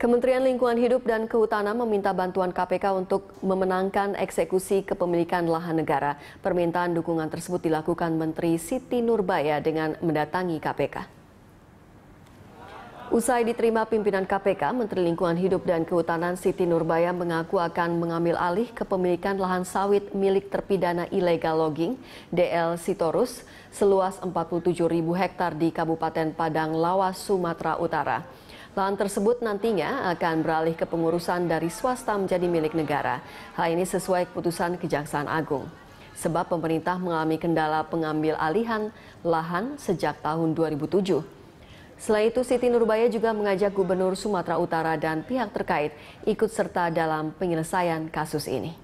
Kementerian Lingkungan Hidup dan Kehutanan meminta bantuan KPK untuk memenangkan eksekusi kepemilikan lahan negara. Permintaan dukungan tersebut dilakukan Menteri Siti Nurbaya dengan mendatangi KPK. Usai diterima pimpinan KPK, Menteri Lingkungan Hidup dan Kehutanan Siti Nurbaya mengaku akan mengambil alih kepemilikan lahan sawit milik terpidana ilegal logging DL Sitorus seluas 47.000 hektar di Kabupaten Padang Lawas, Sumatera Utara. Lahan tersebut nantinya akan beralih ke pengurusan dari swasta menjadi milik negara. Hal ini sesuai keputusan Kejaksaan Agung. Sebab pemerintah mengalami kendala pengambil alihan lahan sejak tahun 2007. Selain itu, Siti Nurbaya juga mengajak Gubernur Sumatera Utara dan pihak terkait ikut serta dalam penyelesaian kasus ini.